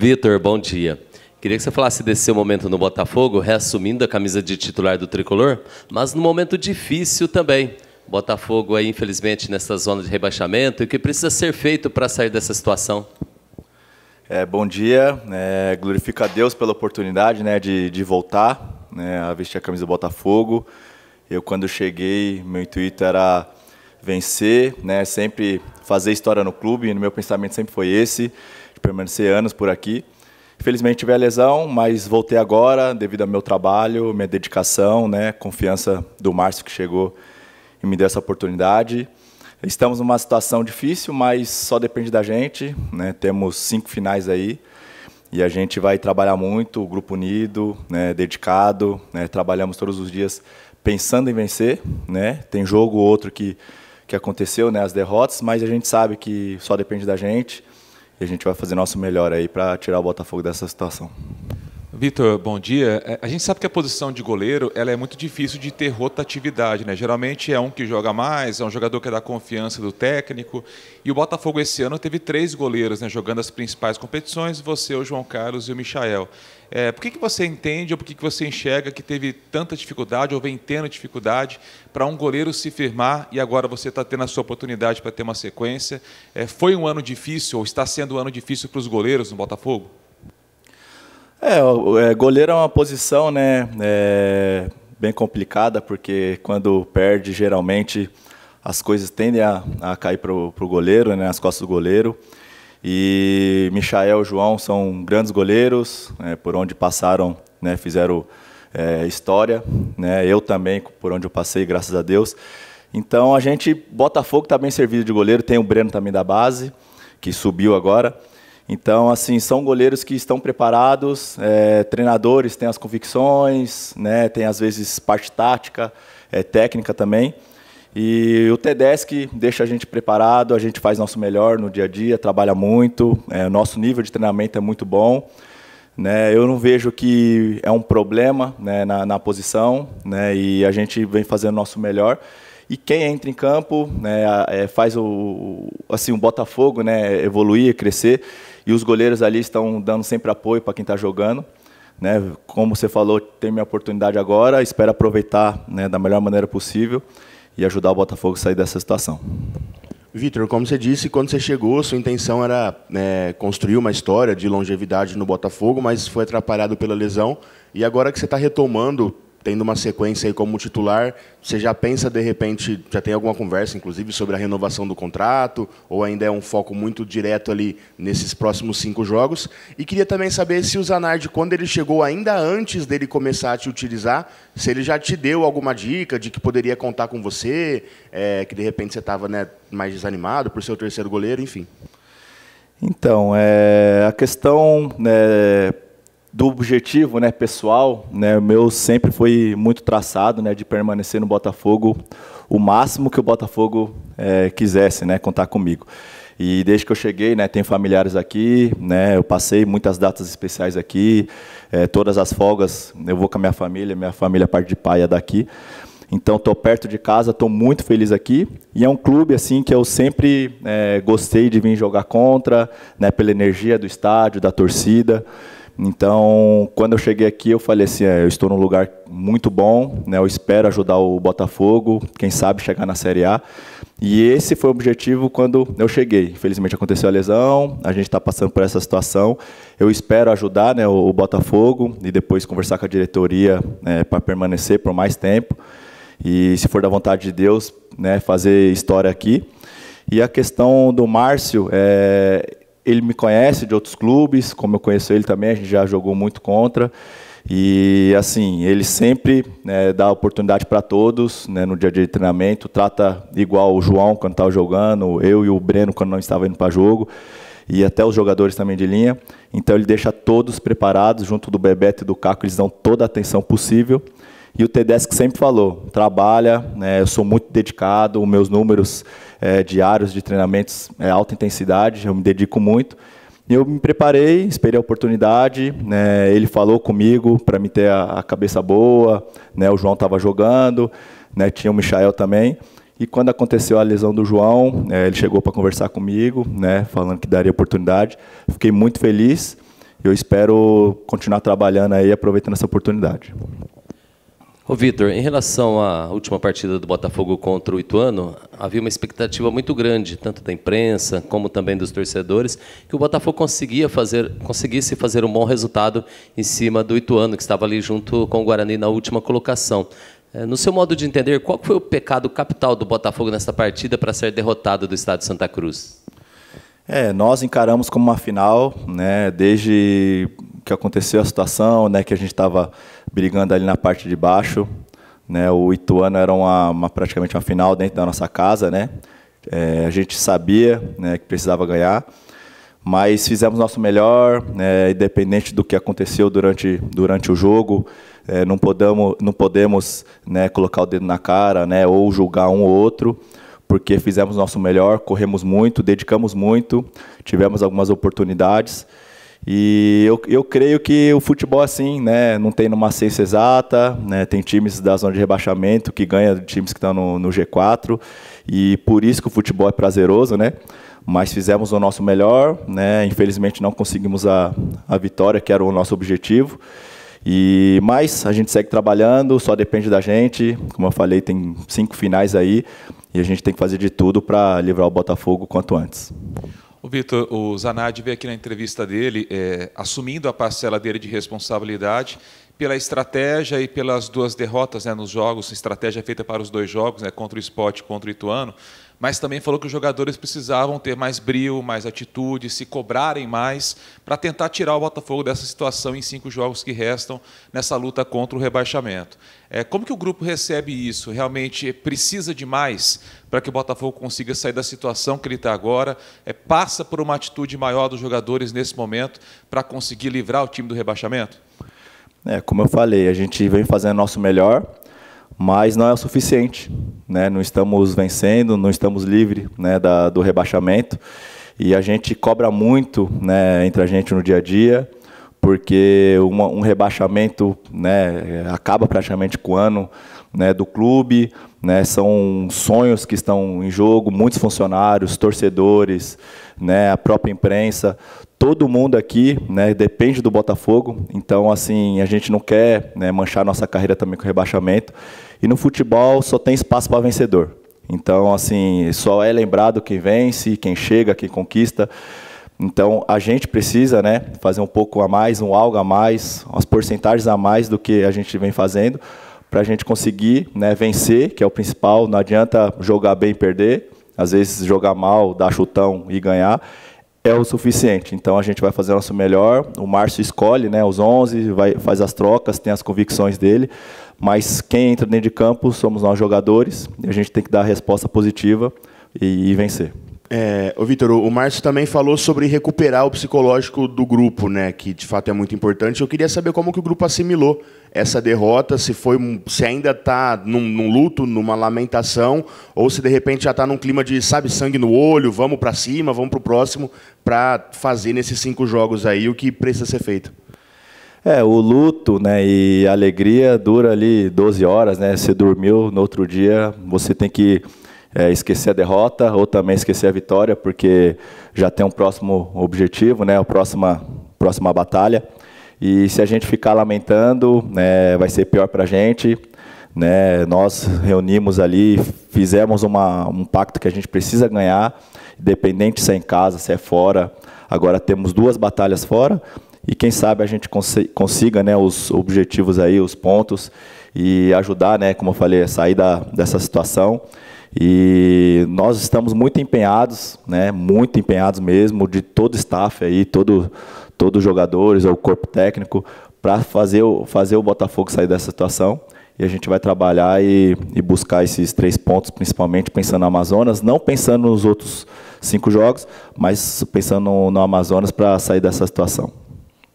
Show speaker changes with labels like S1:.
S1: Vitor, bom dia. Queria que você falasse desse seu momento no Botafogo, reassumindo a camisa de titular do tricolor, mas num momento difícil também. Botafogo aí, infelizmente, nessa zona de rebaixamento. E o que precisa ser feito para sair dessa situação?
S2: É, bom dia. É, glorifica a Deus pela oportunidade né, de, de voltar né, a vestir a camisa do Botafogo. Eu, quando cheguei, meu intuito era vencer, né, sempre fazer história no clube. E no meu pensamento sempre foi esse que permaneci anos por aqui. Infelizmente tive a lesão, mas voltei agora devido ao meu trabalho, minha dedicação, né, confiança do Márcio que chegou e me deu essa oportunidade. Estamos numa situação difícil, mas só depende da gente. Né? Temos cinco finais aí e a gente vai trabalhar muito, o grupo unido, né, dedicado. Né? Trabalhamos todos os dias pensando em vencer. Né? Tem jogo ou outro que, que aconteceu, né, as derrotas, mas a gente sabe que só depende da gente e a gente vai fazer nosso melhor aí para tirar o Botafogo dessa situação.
S1: Vitor, bom dia. É, a gente sabe que a posição de goleiro ela é muito difícil de ter rotatividade, né? Geralmente é um que joga mais, é um jogador que é dá confiança do técnico. E o Botafogo esse ano teve três goleiros né, jogando as principais competições: você, o João Carlos e o Michael. É, por que, que você entende ou por que, que você enxerga que teve tanta dificuldade ou vem tendo dificuldade para um goleiro se firmar e agora você está tendo a sua oportunidade para ter uma sequência? É, foi um ano difícil ou está sendo um ano difícil para os goleiros no Botafogo?
S2: É, é, goleiro é uma posição, né, é bem complicada, porque quando perde, geralmente as coisas tendem a, a cair para o goleiro, né, nas costas do goleiro. E Michael e João são grandes goleiros, né, por onde passaram, né, fizeram é, história. Né, eu também, por onde eu passei, graças a Deus. Então a gente, Botafogo está bem servido de goleiro, tem o Breno também da base, que subiu agora. Então, assim, são goleiros que estão preparados, é, treinadores têm as convicções, né, tem às vezes parte tática, é, técnica também. E o Tedesc deixa a gente preparado, a gente faz nosso melhor no dia a dia, trabalha muito, é, nosso nível de treinamento é muito bom. Né, eu não vejo que é um problema né, na, na, posição, né, e a gente vem fazendo nosso melhor. E quem entra em campo, né, é, faz o, assim, o Botafogo né, evoluir, crescer. E os goleiros ali estão dando sempre apoio para quem está jogando. Né? Como você falou, tem minha oportunidade agora, espero aproveitar né, da melhor maneira possível e ajudar o Botafogo a sair dessa
S3: situação. Vitor, como você disse, quando você chegou, sua intenção era é, construir uma história de longevidade no Botafogo, mas foi atrapalhado pela lesão. E agora que você está retomando tendo uma sequência aí como titular, você já pensa de repente, já tem alguma conversa, inclusive, sobre a renovação do contrato, ou ainda é um foco muito direto ali nesses próximos cinco jogos? E queria também saber se o Zanardi, quando ele chegou, ainda antes dele começar a te utilizar, se ele já te deu alguma dica de que poderia contar com você, é, que de repente você estava né, mais desanimado por ser o terceiro goleiro, enfim.
S2: Então, é, a questão é, do objetivo né, pessoal, né, o meu sempre foi muito traçado né, de permanecer no Botafogo o máximo que o Botafogo é, quisesse né, contar comigo. E desde que eu cheguei, né, tenho familiares aqui, né, eu passei muitas datas especiais aqui, é, todas as folgas eu vou com a minha família, minha família é parte de pai é daqui. Então estou perto de casa, estou muito feliz aqui e é um clube assim que eu sempre é, gostei de vir jogar contra, né, pela energia do estádio, da torcida. Então, quando eu cheguei aqui, eu falei assim, é, eu estou num lugar muito bom, né, eu espero ajudar o Botafogo, quem sabe chegar na Série A. E esse foi o objetivo quando eu cheguei. Infelizmente aconteceu a lesão, a gente está passando por essa situação. Eu espero ajudar né, o, Botafogo e depois conversar com a diretoria né, para permanecer por mais tempo. E se for da vontade de Deus, né, fazer história aqui. E a questão do Márcio, é, ele me conhece de outros clubes, como eu conheço ele também, a gente já jogou muito contra. E assim, ele sempre né, dá oportunidade para todos né, no dia a dia de treinamento, trata igual o João quando estava jogando, eu e o Breno quando não estava indo para jogo, e até os jogadores também de linha. Então ele deixa todos preparados, junto do Bebeto e do Caco, eles dão toda a atenção possível. E o Tedesco sempre falou, trabalha, né, eu sou muito dedicado, os meus números é, diários de treinamentos é alta intensidade, eu me dedico muito. E eu me preparei, esperei a oportunidade, né, ele falou comigo para me ter a, a, cabeça boa, né, o João estava jogando, né, tinha o Michael também. E quando aconteceu a lesão do João, é, ele chegou para conversar comigo, né, falando que daria oportunidade. Fiquei muito feliz. Eu espero continuar trabalhando aí, aproveitando essa oportunidade.
S1: Ô Vitor, em relação à última partida do Botafogo contra o Ituano, havia uma expectativa muito grande, tanto da imprensa como também dos torcedores, que o Botafogo conseguia fazer, conseguisse fazer um bom resultado em cima do Ituano, que estava ali junto com o Guarani na última colocação. É, no seu modo de entender, qual foi o pecado capital do Botafogo nessa partida para ser derrotado do estado de Santa Cruz?
S2: É, nós encaramos como uma final, né? Desde que aconteceu a situação, né, que a gente estava brigando ali na parte de baixo, né, o Ituano era uma, uma praticamente uma final dentro da nossa casa, né, é, a gente sabia né, que precisava ganhar, mas fizemos nosso melhor, né, independente do que aconteceu durante, durante o jogo, é, não podemos, não podemos né, colocar o dedo na cara, né, ou julgar um ou outro, porque fizemos nosso melhor, corremos muito, dedicamos muito, tivemos algumas oportunidades, e eu, eu creio que o futebol é assim, né, não tem numa ciência exata, né, tem times da zona de rebaixamento que ganha times que estão no, no G4, e por isso que o futebol é prazeroso, né? Mas fizemos o nosso melhor, né? Infelizmente não conseguimos a, a vitória, que era o nosso objetivo. E mais, a gente segue trabalhando, só depende da gente. Como eu falei, tem cinco finais aí e a gente tem que fazer de tudo para livrar o Botafogo quanto antes.
S1: O Vitor, o Zanardi veio aqui na entrevista dele, é, assumindo a parcela dele de responsabilidade pela estratégia e pelas duas derrotas né, nos jogos, estratégia feita para os dois jogos, né, contra o Sport e contra o Ituano mas também falou que os jogadores precisavam ter mais brilho, mais atitude, se cobrarem mais, para tentar tirar o Botafogo dessa situação em cinco jogos que restam nessa luta contra o rebaixamento. É, como que o grupo recebe isso? Realmente precisa de mais para que o Botafogo consiga sair da situação que ele está agora? É, passa por uma atitude maior dos jogadores nesse momento para conseguir livrar o time do rebaixamento?
S2: É, como eu falei, a gente vem fazendo o nosso melhor, mas não é o suficiente né? não estamos vencendo, não estamos livres né, da, do rebaixamento. E a gente cobra muito né, entre a gente no dia a dia, porque uma, um rebaixamento né, acaba praticamente com o ano né, do clube, né, são sonhos que estão em jogo, muitos funcionários, torcedores, né, a própria imprensa, todo mundo aqui né, depende do Botafogo, então assim a gente não quer né, manchar nossa carreira também com rebaixamento. E no futebol só tem espaço para vencedor. Então assim só é lembrado quem vence, quem chega, quem conquista. Então a gente precisa né, fazer um pouco a mais, um algo a mais, umas porcentagens a mais do que a gente vem fazendo para a gente conseguir né, vencer, que é o principal. Não adianta jogar bem e perder. Às vezes jogar mal, dar chutão e ganhar é o suficiente. Então a gente vai fazer o nosso melhor. O Márcio escolhe né, os 11, vai, faz as trocas, tem as convicções dele. Mas quem entra dentro de campo somos nós jogadores. E a gente tem que dar a resposta positiva
S3: e, e vencer. É, o Vitor, o Márcio também falou sobre recuperar o psicológico do grupo, né? Que de fato é muito importante. Eu queria saber como que o grupo assimilou essa derrota, se foi se ainda está num, num, luto, numa lamentação, ou se de repente já está num clima de, sabe, sangue no olho, vamos para cima, vamos para o próximo, para fazer nesses cinco jogos aí o que precisa ser feito.
S2: É, o luto né, e a alegria dura ali 12 horas, né? Você dormiu, no outro dia você tem que é, esquecer a derrota ou também esquecer a vitória, porque já tem um próximo objetivo, né? A próxima, próxima batalha. E se a gente ficar lamentando, né, vai ser pior para a gente. Né? Nós reunimos ali, fizemos uma, um pacto que a gente precisa ganhar, independente se é em casa, se é fora. Agora temos duas batalhas fora e quem sabe a gente consiga né, os objetivos aí, os pontos e ajudar, né, como eu falei, a sair da, dessa situação e nós estamos muito empenhados, né, muito empenhados mesmo, de todo o staff aí, todo, todos os jogadores, o corpo técnico, para fazer o, fazer o Botafogo sair dessa situação. E a gente vai trabalhar e, e buscar esses três pontos, principalmente pensando no Amazonas, não pensando nos outros cinco jogos, mas pensando no, no Amazonas para sair dessa situação.